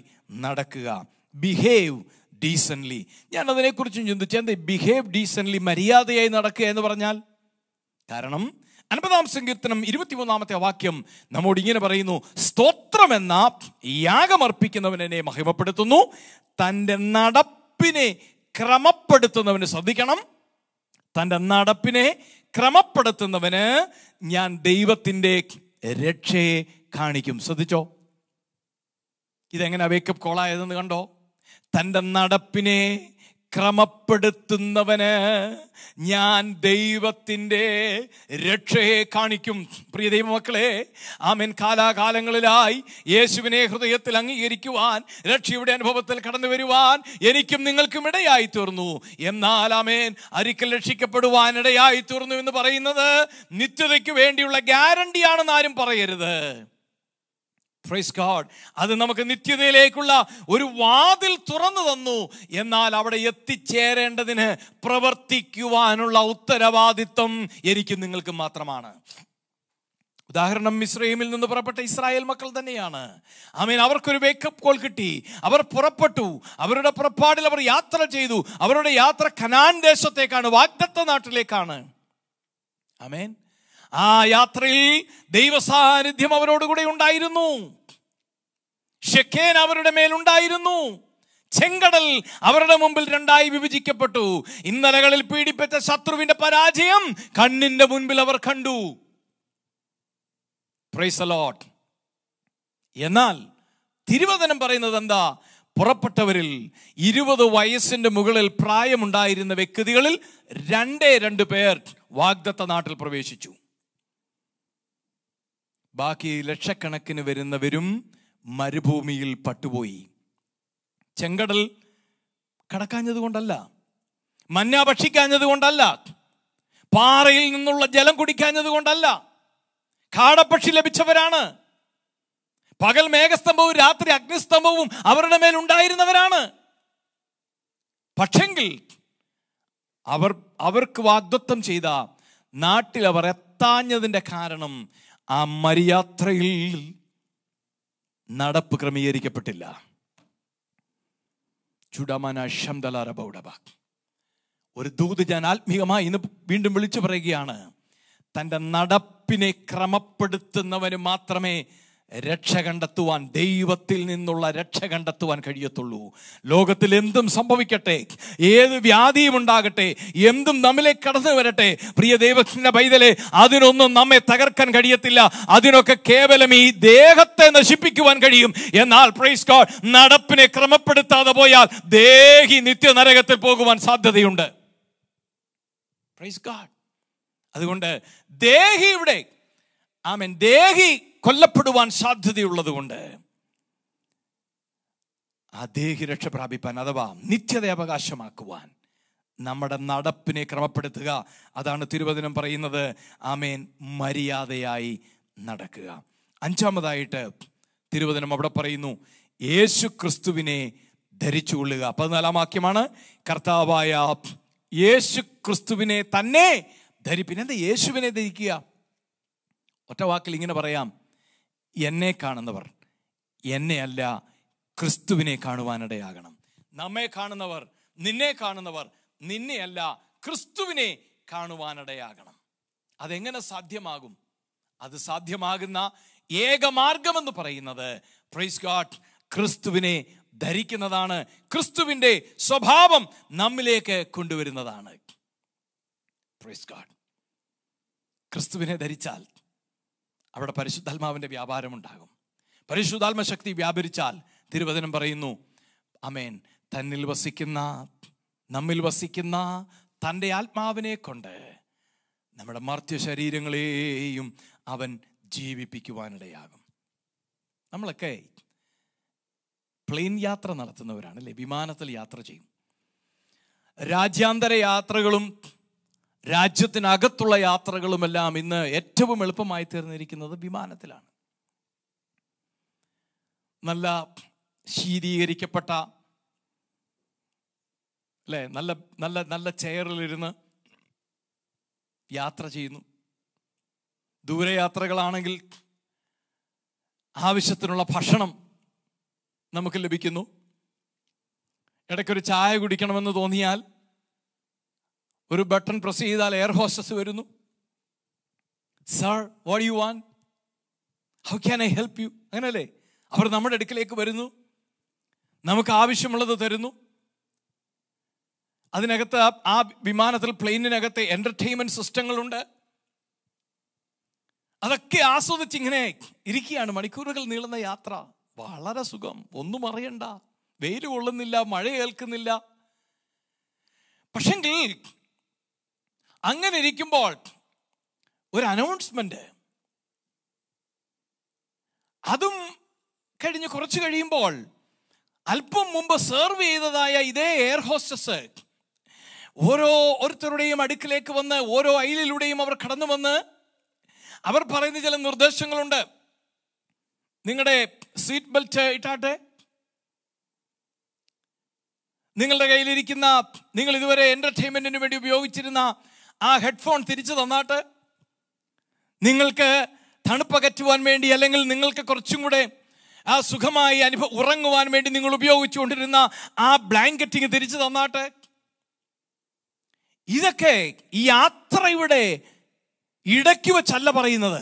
നടക്കുക ബിഹേവ് ഡീസൻലി ഞാൻ അതിനെക്കുറിച്ച് ചിന്തിച്ചു എന്ത് ബിഹേവ് ഡീസൻലി മര്യാദയായി നടക്കുക എന്ന് പറഞ്ഞാൽ കാരണം അൻപതാം സങ്കീർത്തനം ഇരുപത്തിമൂന്നാമത്തെ വാക്യം നമ്മോട് ഇങ്ങനെ പറയുന്നു സ്തോത്രമെന്ന യാഗമർപ്പിക്കുന്നവനെ മഹിമപ്പെടുത്തുന്നു തൻ്റെ നടപ്പിനെ ക്രമപ്പെടുത്തുന്നവന് ശ്രദ്ധിക്കണം തൻ്റെ നടപ്പിനെ ക്രമപ്പെടുത്തുന്നവന് ഞാൻ ദൈവത്തിൻ്റെ രക്ഷയെ കാണിക്കും ശ്രദ്ധിച്ചോ ഇതെങ്ങനെ വേക്കപ്പ് കോളായതെന്ന് കണ്ടോ തൻ്റെ നടപ്പിനെ ക്രമപ്പെടുത്തുന്നവന് ഞാൻ ദൈവത്തിൻ്റെ രക്ഷയെ കാണിക്കും പ്രിയ ദൈവമക്കളെ ആമൻ കാലാകാലങ്ങളിലായി യേശുവിനെ ഹൃദയത്തിൽ അംഗീകരിക്കുവാൻ രക്ഷയുടെ അനുഭവത്തിൽ കടന്നു വരുവാൻ എനിക്കും നിങ്ങൾക്കും ഇടയായി തീർന്നു എന്നാൽ ആമേൻ അരിക്കൽ രക്ഷിക്കപ്പെടുവാൻ ഇടയായി തീർന്നു എന്ന് പറയുന്നത് നിത്യതയ്ക്ക് വേണ്ടിയുള്ള ഗ്യാരണ്ടിയാണെന്ന് ആരും പറയരുത് പ്രൈസ് ഗാഡ് അത് നമുക്ക് നിത്യതയിലേക്കുള്ള ഒരു വാതിൽ തുറന്നു തന്നു എന്നാൽ അവിടെ എത്തിച്ചേരേണ്ടതിന് പ്രവർത്തിക്കുവാനുള്ള ഉത്തരവാദിത്വം എനിക്ക് നിങ്ങൾക്ക് മാത്രമാണ് ഉദാഹരണം ഇസ്രൈമിൽ നിന്ന് പുറപ്പെട്ട ഇസ്രായേൽ മക്കൾ തന്നെയാണ് മീൻ അവർക്കൊരു വേക്കപ്പ് കോൾ കിട്ടി അവർ പുറപ്പെട്ടു അവരുടെ പുറപ്പാടിൽ അവർ യാത്ര ചെയ്തു അവരുടെ യാത്ര കനാൻ ദേശത്തേക്കാണ് വാഗ്ദത്ത നാട്ടിലേക്കാണ് ആമേൻ ആ യാത്രയിൽ ദൈവസാന്നിധ്യം അവരോടുകൂടെ ഉണ്ടായിരുന്നു ഷെക്കേൻ അവരുടെ മേലുണ്ടായിരുന്നു ചെങ്കടൽ അവരുടെ മുമ്പിൽ രണ്ടായി വിഭജിക്കപ്പെട്ടു ഇന്നലകളിൽ പീഡിപ്പിച്ച ശത്രുവിന്റെ പരാജയം കണ്ണിന്റെ മുൻപിൽ അവർ കണ്ടു എന്നാൽ തിരുവചനം പറയുന്നത് എന്താ പുറപ്പെട്ടവരിൽ ഇരുപത് വയസ്സിന്റെ മുകളിൽ പ്രായമുണ്ടായിരുന്ന വ്യക്തികളിൽ രണ്ടേ രണ്ട് പേർ വാഗ്ദത്ത നാട്ടിൽ പ്രവേശിച്ചു ബാക്കി ലക്ഷക്കണക്കിന് വരുന്നവരും മരുഭൂമിയിൽ പട്ടുപോയി ചെങ്കടൽ കടക്കാഞ്ഞത് കൊണ്ടല്ല മഞ്ഞ ഭക്ഷിക്കാഞ്ഞത് കൊണ്ടല്ല പാറയിൽ നിന്നുള്ള ജലം കുടിക്കാഞ്ഞത് കൊണ്ടല്ല കാടപ്പക്ഷി ലഭിച്ചവരാണ് പകൽ മേഘസ്തംഭവും രാത്രി അഗ്നിസ്തംഭവും അവരുടെ മേൽ ഉണ്ടായിരുന്നവരാണ് പക്ഷെങ്കിൽ അവർ അവർക്ക് വാഗ്ദത്വം ചെയ്ത നാട്ടിൽ അവർ എത്താഞ്ഞതിൻ്റെ കാരണം ആ മര്യാത്രയിൽ നടപ്പ് ക്രമീകരിക്കപ്പെട്ടില്ല ചുടമന ശംദലാര ഒരു ദൂത് ഞാൻ ആത്മീകമായി ഇന്ന് വീണ്ടും വിളിച്ചു പറയുകയാണ് തൻ്റെ നടപ്പിനെ ക്രമപ്പെടുത്തുന്നവന് മാത്രമേ രക്ഷ കണ്ടെത്തുവാൻ ദൈവത്തിൽ നിന്നുള്ള രക്ഷ കണ്ടെത്തുവാൻ കഴിയത്തുള്ളൂ ലോകത്തിൽ എന്തും സംഭവിക്കട്ടെ ഏത് വ്യാധിയും ഉണ്ടാകട്ടെ എന്തും നമ്മളെ കടന്നു വരട്ടെ പ്രിയ ദൈവത്തിൻ്റെ പൈതലെ അതിനൊന്നും നമ്മെ തകർക്കാൻ കഴിയത്തില്ല അതിനൊക്കെ കേവലം ഈ ദേഹത്തെ നശിപ്പിക്കുവാൻ കഴിയും എന്നാൽ പ്രൈസ് ഗോഡ് നടപ്പിനെ ക്രമപ്പെടുത്താതെ പോയാൽ ദേഹി നിത്യ നരകത്തിൽ പോകുവാൻ സാധ്യതയുണ്ട് പ്രൈസ് ഗോഡ് അതുകൊണ്ട് ദേഹി ഇവിടെ ആമൻ ദേഹി കൊല്ലപ്പെടുവാൻ സാധ്യതയുള്ളതുകൊണ്ട് ആ ദേഹി രക്ഷ പ്രാപിപ്പാൻ അഥവാ നിത്യത അവകാശമാക്കുവാൻ നമ്മുടെ നടപ്പിനെ ക്രമപ്പെടുത്തുക അതാണ് തിരുവചനം പറയുന്നത് ആമേൻ മര്യാദയായി നടക്കുക അഞ്ചാമതായിട്ട് തിരുവചനം അവിടെ പറയുന്നു യേശു ക്രിസ്തുവിനെ ധരിച്ചുകൊള്ളുക പതിനാലാം വാക്യമാണ് കർത്താവായ യേശു ക്രിസ്തുവിനെ തന്നെ ധരിപ്പിന് എന്താ യേശുവിനെ ധരിക്കുക ഒറ്റ വാക്കിൽ ഇങ്ങനെ പറയാം എന്നെ കാണുന്നവർ എന്നെയല്ല ക്രിസ്തുവിനെ കാണുവാനിടയാകണം നമ്മെ കാണുന്നവർ നിന്നെ കാണുന്നവർ നിന്നെയല്ല ക്രിസ്തുവിനെ കാണുവാനിടയാകണം അതെങ്ങനെ സാധ്യമാകും അത് സാധ്യമാകുന്ന ഏക മാർഗമെന്ന് പറയുന്നത് പ്രൈസ് ഗാഡ് ക്രിസ്തുവിനെ ധരിക്കുന്നതാണ് ക്രിസ്തുവിൻ്റെ സ്വഭാവം നമ്മിലേക്ക് കൊണ്ടുവരുന്നതാണ് പ്രൈസ് ക്രിസ്തുവിനെ ധരിച്ചാൽ അവിടെ പരിശുദ്ധാത്മാവിൻ്റെ ഉണ്ടാകും പരിശുദ്ധാത്മ ശക്തി വ്യാപരിച്ചാൽ തിരുവചനം പറയുന്നു അമേൻ തന്നിൽ വസിക്കുന്ന നമ്മിൽ വസിക്കുന്ന തൻ്റെ ആത്മാവിനെ കൊണ്ട് നമ്മുടെ മർത്യ ശരീരങ്ങളെയും അവൻ ജീവിപ്പിക്കുവാനിടയാകും നമ്മളൊക്കെ പ്ലെയിൻ യാത്ര നടത്തുന്നവരാണ് അല്ലെ വിമാനത്തിൽ യാത്ര ചെയ്യും രാജ്യാന്തര യാത്രകളും രാജ്യത്തിനകത്തുള്ള യാത്രകളുമെല്ലാം ഇന്ന് ഏറ്റവും എളുപ്പമായി തീർന്നിരിക്കുന്നത് വിമാനത്തിലാണ് നല്ല ശീതീകരിക്കപ്പെട്ട അല്ലേ നല്ല നല്ല നല്ല ചെയറിലിരുന്ന് യാത്ര ചെയ്യുന്നു ദൂരയാത്രകളാണെങ്കിൽ ആവശ്യത്തിനുള്ള ഭക്ഷണം നമുക്ക് ലഭിക്കുന്നു ഇടയ്ക്കൊരു ചായ കുടിക്കണമെന്ന് തോന്നിയാൽ ഒരു ബട്ടൺ പ്രസ് ചെയ്താൽ എയർ ഹോസ്റ്റസ് വരുന്നു sir what you want how can I help you അങ്ങനല്ലേ അവർ നമ്മുടെ അടുക്കിലേക്ക് വരുന്നു നമുക്ക് ആവശ്യമുള്ളത് തരുന്നു അതിനകത്ത് ആ വിമാനത്തിൽ പ്ലെയിനിനകത്ത് എൻ്റർടൈൻമെൻറ്റ് സിസ്റ്റങ്ങളുണ്ട് അതൊക്കെ ആസ്വദിച്ച് ഇങ്ങനെ ഇരിക്കുകയാണ് മണിക്കൂറുകൾ നീളുന്ന യാത്ര വളരെ സുഖം ഒന്നും അറിയണ്ട വെയിൽ കൊള്ളുന്നില്ല മഴ ഏൽക്കുന്നില്ല പക്ഷെങ്കിൽ അങ്ങനെ ഇരിക്കുമ്പോൾ ഒരു അനൗൺസ്മെന്റ് അതും കഴിഞ്ഞ് കുറച്ച് കഴിയുമ്പോൾ അല്പം മുമ്പ് സെർവ് ചെയ്തതായ ഇതേ എയർ ഹോസ്റ്റസ് ഓരോ ഓരോരുത്തരുടെയും അടുക്കിലേക്ക് വന്ന് ഓരോ അയിലിലൂടെയും അവർ കടന്നു വന്ന് അവർ പറയുന്ന ചില നിർദ്ദേശങ്ങളുണ്ട് നിങ്ങളുടെ സീറ്റ് ബെൽറ്റ് ഇട്ടാട്ടെ നിങ്ങളുടെ കയ്യിലിരിക്കുന്ന നിങ്ങൾ ഇതുവരെ എന്റർടൈൻമെന്റിന് വേണ്ടി ഉപയോഗിച്ചിരുന്ന ആ ഹെഡ്ഫോൺ തിരിച്ചു തന്നാട്ട് നിങ്ങൾക്ക് തണുപ്പകറ്റുവാൻ വേണ്ടി അല്ലെങ്കിൽ നിങ്ങൾക്ക് കുറച്ചും കൂടെ ആ സുഖമായി അനുഭവം ഉറങ്ങുവാൻ വേണ്ടി നിങ്ങൾ ഉപയോഗിച്ചുകൊണ്ടിരുന്ന ആ ബ്ലാങ്കറ്റിങ് തിരിച്ചു തന്നാട്ട് ഇതൊക്കെ ഈ യാത്രയുടെ ഇടയ്ക്ക് വെച്ചല്ല പറയുന്നത്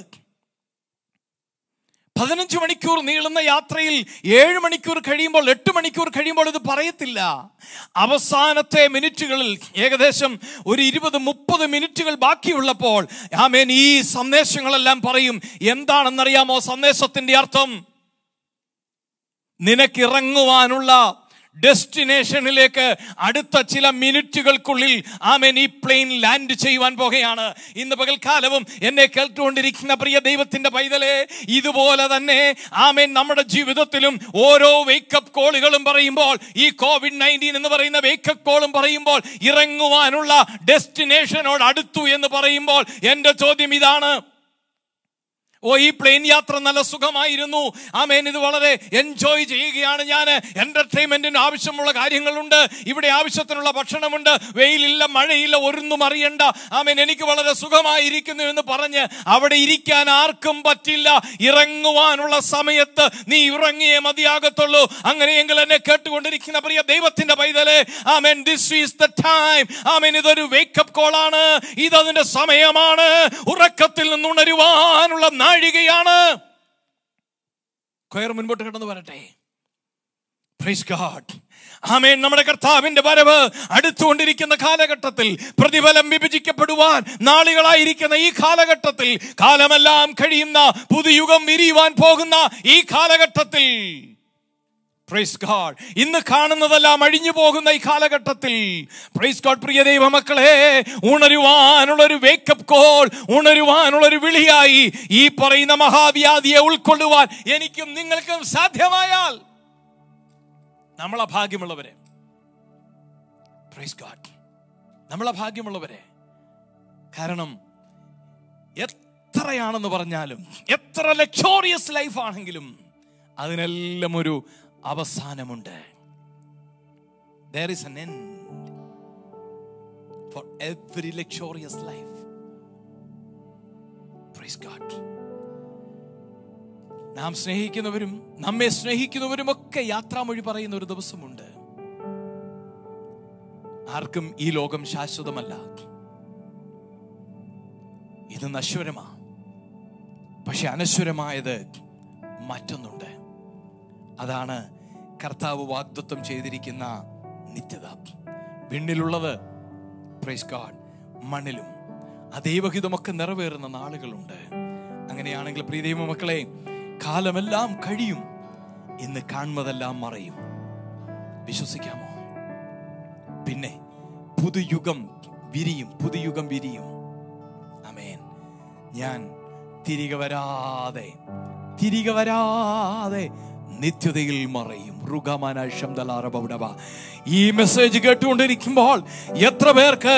പതിനഞ്ച് മണിക്കൂർ നീളുന്ന യാത്രയിൽ ഏഴ് മണിക്കൂർ കഴിയുമ്പോൾ എട്ട് മണിക്കൂർ കഴിയുമ്പോൾ ഇത് പറയത്തില്ല അവസാനത്തെ മിനിറ്റുകളിൽ ഏകദേശം ഒരു ഇരുപത് മുപ്പത് മിനിറ്റുകൾ ബാക്കിയുള്ളപ്പോൾ ആമേൻ ഈ സന്ദേശങ്ങളെല്ലാം പറയും എന്താണെന്നറിയാമോ സന്ദേശത്തിന്റെ അർത്ഥം നിനക്കിറങ്ങുവാനുള്ള ഡെസ്റ്റിനേഷനിലേക്ക് അടുത്ത ചില മിനിറ്റുകൾക്കുള്ളിൽ ആമേൻ ഈ പ്ലെയിൻ ലാൻഡ് ചെയ്യുവാൻ പോകുകയാണ് ഇന്ന് പകൽക്കാലവും എന്നെ കേട്ടുകൊണ്ടിരിക്കുന്ന പ്രിയ ദൈവത്തിന്റെ പൈതലെ ഇതുപോലെ തന്നെ ആമേൻ നമ്മുടെ ജീവിതത്തിലും ഓരോ വേക്കപ്പ് കോളുകളും പറയുമ്പോൾ ഈ കോവിഡ് നയൻറ്റീൻ എന്ന് പറയുന്ന വേക്കപ്പ് കോളും പറയുമ്പോൾ ഇറങ്ങുവാനുള്ള ഡെസ്റ്റിനേഷനോട് അടുത്തു എന്ന് പറയുമ്പോൾ എൻ്റെ ചോദ്യം ഇതാണ് ഓ ഈ പ്ലെയിൻ യാത്ര നല്ല സുഖമായിരുന്നു ആമേൻ ഇത് വളരെ എൻജോയ് ചെയ്യുകയാണ് ഞാൻ എൻ്റർടൈൻമെൻറ്റിന് ആവശ്യമുള്ള കാര്യങ്ങളുണ്ട് ഇവിടെ ആവശ്യത്തിനുള്ള ഭക്ഷണമുണ്ട് വെയിലില്ല മഴയില്ല ഒരൊന്നും അറിയണ്ട ആമേൻ എനിക്ക് വളരെ സുഖമായിരിക്കുന്നു എന്ന് പറഞ്ഞ് അവിടെ ഇരിക്കാൻ ആർക്കും പറ്റില്ല ഇറങ്ങുവാനുള്ള സമയത്ത് നീ ഇറങ്ങിയേ മതിയാകത്തുള്ളൂ അങ്ങനെയെങ്കിൽ എന്നെ കേട്ടുകൊണ്ടിരിക്കുന്ന പ്രിയ ദൈവത്തിന്റെ പൈതലെ amen this is the time amen ഇതൊരു വേക്കപ്പ് കോളാണ് ഇതതിന്റെ സമയമാണ് ഉറക്കത്തിൽ നിന്നുണരുവാനുള്ള താഴികയാണ് കൊയർ മുൻപോട്ട് കിടന്നു വരട്ടെ പ്രൈസ് ആമേൻ നമ്മുടെ കർത്താവിന്റെ വരവ് അടുത്തുകൊണ്ടിരിക്കുന്ന കാലഘട്ടത്തിൽ പ്രതിഫലം വിഭജിക്കപ്പെടുവാൻ നാളുകളായിരിക്കുന്ന ഈ കാലഘട്ടത്തിൽ കാലമെല്ലാം കഴിയുന്ന പുതുയുഗം വിരിയുവാൻ പോകുന്ന ഈ കാലഘട്ടത്തിൽ പ്രൈസ് ഗാഡ് ഇന്ന് കാണുന്നതെല്ലാം അഴിഞ്ഞു പോകുന്ന ഈ കാലഘട്ടത്തിൽ പ്രൈസ് ഗാഡ് പ്രിയ ദൈവ മക്കളെ ഉണരുവാനുള്ള ഒരു വേക്കപ്പ് കോൾ ഉണരുവാനുള്ള ഒരു വിളിയായി ഈ പറയുന്ന മഹാവ്യാധിയെ ഉൾക്കൊള്ളുവാൻ എനിക്കും നിങ്ങൾക്കും സാധ്യമായാൽ നമ്മളെ ഭാഗ്യമുള്ളവരെ പ്രൈസ് ഗാഡ് നമ്മളെ ഭാഗ്യമുള്ളവരെ കാരണം എത്രയാണെന്ന് പറഞ്ഞാലും എത്ര ലക്ഷോറിയസ് ലൈഫാണെങ്കിലും അതിനെല്ലാം ഒരു അവസാനമുണ്ട് ഫോർ എവറി ലക്ഷോറിയസ് ലൈഫ് നാം സ്നേഹിക്കുന്നവരും നമ്മെ സ്നേഹിക്കുന്നവരും ഒക്കെ യാത്രാമൊഴി പറയുന്ന ഒരു ദിവസമുണ്ട് ആർക്കും ഈ ലോകം ശാശ്വതമല്ല ഇത് നശ്വരമാ പക്ഷെ അനശ്വരമായത് മറ്റൊന്നുണ്ട് അതാണ് കർത്താവ് വാഗ്ദത്വം ചെയ്തിരിക്കുന്ന നിത്യത വിണ്ണിലുള്ളത് പ്രൈസ് ഗാഡ് മണ്ണിലും അതേവഹിതമൊക്കെ നിറവേറുന്ന നാളുകളുണ്ട് അങ്ങനെയാണെങ്കിൽ പ്രീതീമ മക്കളെ കാലമെല്ലാം കഴിയും ഇന്ന് കാണുന്നതെല്ലാം മറയും വിശ്വസിക്കാമോ പിന്നെ പുതുയുഗം വിരിയും പുതുയുഗം വിരിയും അമേൻ ഞാൻ തിരികെ വരാതെ തിരികെ വരാതെ നിത്യതയിൽ മറയും ഈ മെസ്സേജ് കേട്ടുകൊണ്ടിരിക്കുമ്പോൾ എത്ര പേർക്ക്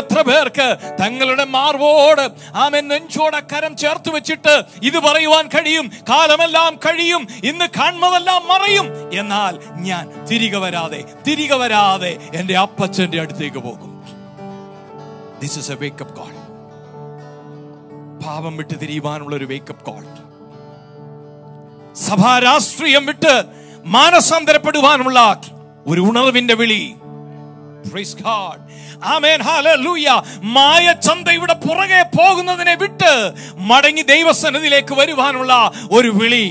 എത്ര പേർക്ക് തങ്ങളുടെ മാർവോട് ആമൻ നെഞ്ചോടെ കരം ചേർത്ത് വെച്ചിട്ട് ഇത് പറയുവാൻ കഴിയും കാലമെല്ലാം കഴിയും ഇന്ന് കാണുന്നതെല്ലാം മറയും എന്നാൽ ഞാൻ തിരികെ വരാതെ തിരികെ വരാതെ എൻ്റെ അപ്പച്ചൻ്റെ അടുത്തേക്ക് പോകും this is a wake up call പാപം വിട്ട് തിരിയുവാനുള്ള ഒരു വേക്കപ്പ് കോൾ സഭാ രാഷ്ട്രീയം വിട്ട് മാനസാന്തരപ്പെടുവാനുള്ള ഒരു ഉണർവിന്റെ വിളി മായ ചന്തയുടെ പുറകെ പോകുന്നതിനെ വിട്ട് മടങ്ങി ദൈവസന്നിധിയിലേക്ക് വരുവാനുള്ള ഒരു വിളി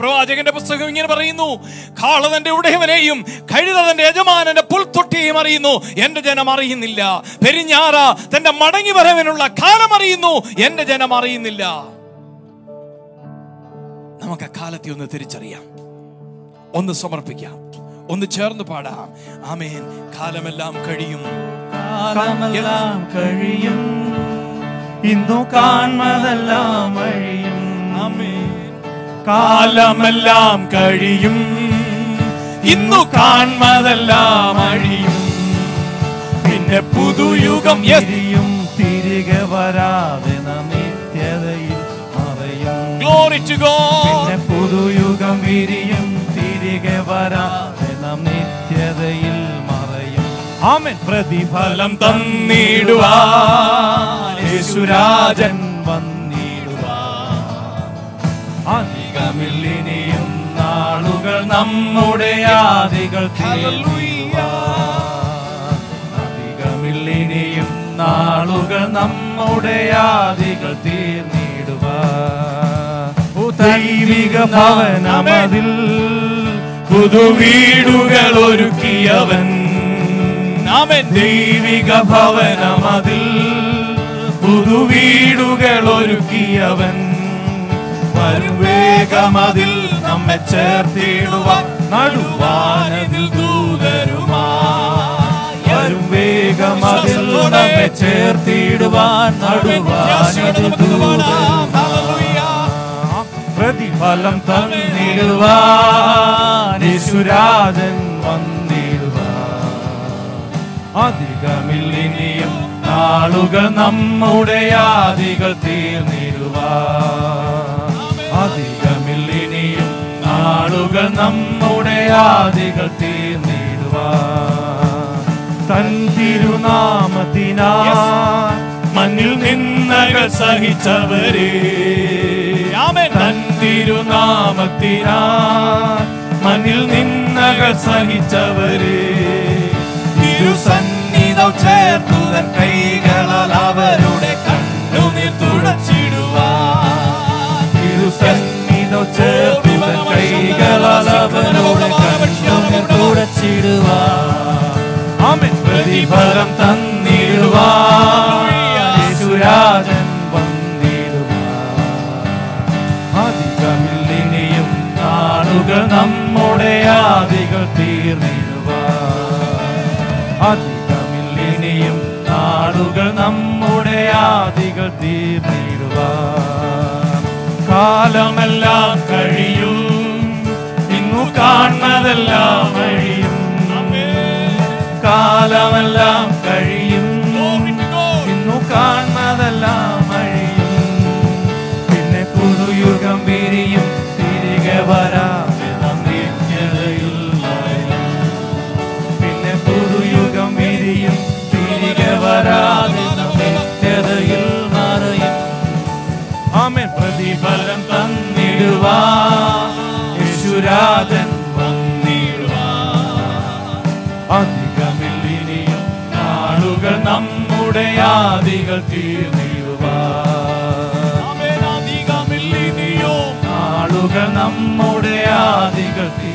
പ്രവാചകന്റെ പുസ്തകം ഇങ്ങനെ പറയുന്നു കാളതന്റെ ഉടയവനെയും കഴുതന്റെ യജമാനന്റെ പുൽത്തൊട്ടിയെയും അറിയുന്നു എന്റെ ജനം അറിയുന്നില്ല പെരിഞ്ഞാറ തന്റെ മടങ്ങി വരവിനുള്ള കാലം അറിയുന്നു എന്റെ ജനം അറിയുന്നില്ല നമുക്ക് അക്കാലത്തെ ഒന്ന് തിരിച്ചറിയാം ഒന്ന് സമർപ്പിക്കാം ഒന്ന് ചേർന്ന് പാടാം ആമേൻ കാലമെല്ലാം കഴിയും കാലമെല്ലാം കഴിയും ഇന്നു കാൺമതെല്ലാം കാലമെല്ലാം കഴിയും അഴിയും പിന്നെ പുതുയുഗം എരിയും തിരികെ വരാതെ നന്ദി Glory to God. പുതുയുഗം വിരിയും തിരികെ വരാതെ നാം നിത്യതയിൽ മറയും ആമൻ പ്രതിഫലം തന്നിടുവാൻ യേശുരാജൻ വന്നിടുവാൻ അധികമില്ലിനിയും നാളുകൾ നമ്മുടെ ആദികൾ അധികമില്ലിനിയും നാളുകൾ നമ്മുടെ ആദികൾ തീർന്നിടുവാൻ ദൈവിക ഭവനമതിൽ പുതുവീടുകൾ ഒരുക്കിയവൻ അവൻ ദൈവിക ഭവനമതിൽ പുതുവീടുകൾ ഒരുക്കിയവൻ വരുവേഗമതിൽ നമ്മെ ചേർത്തിടുവ നടുവാനതിൽ ദൂതരുമാ വരും അതിൽ നമ്മെ ചേർത്തിടുവാൻ നടുവാനതിൽ ദൂതരുമാ പ്രതിഫലം തന്നിടുവാൻ അധികമിൽ അധികമില്ലിനിയും നാളുകൾ നമ്മുടെ ആദികൾ തീർന്നിടുവാൻ അധികമില്ലിനിയും നാളുകൾ നമ്മുടെ ആദികൾ തീർന്നിടുവാൻ തൻ തിരുനാമത്തിനാ മണ്ണിൽ നിന്നകൾ സഹിച്ചവരെ തൻ തിരുനാമത്തിനാ മണ്ണിൽ നിന്നകൾ സഹിച്ചവരെ തിരുസന്നിധം ചേർത്തു തൻ കൈകളാൽ അവരുടെ കണ്ണുനീർ തുടച്ചിടുവാ തിരുസന്നിധം ചേർത്തു തൻ കൈകളാൽ അവരുടെ കണ്ണുനീർ തുടച്ചിടുവാ പ്രതിഫലം തന്നിടുവാ സുരാജ നമ്മുടെ ആദികൾ തീർന്നിടുക നാടുകൾ നമ്മുടെ ആദികൾ തീർന്നിടുവ കാലമെല്ലാം കഴിയും ഇന്നു കാണുന്നതെല്ലാം കഴിയും കാലമെല്ലാം കഴിയും പ്രതിഫലം തന്നിടുവാ യേശുരാജൻ വന്നിടുവാ അധികമില്ലിനിയും നാളുകൾ നമ്മുടെ ആദികൾ തീർന്നിടുവാ നാളുകൾ നമ്മുടെ ആദികൾ തീർ